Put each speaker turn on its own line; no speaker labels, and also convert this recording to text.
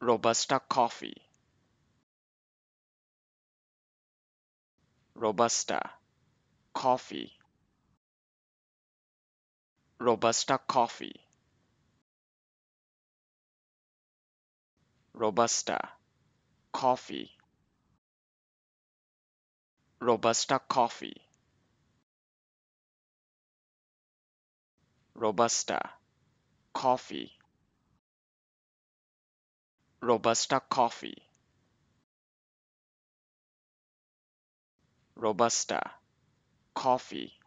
Robusta coffee. Robusta coffee. Robusta coffee. Robusta coffee. Robusta coffee. Robusta coffee. Robusta coffee. Robusta coffee.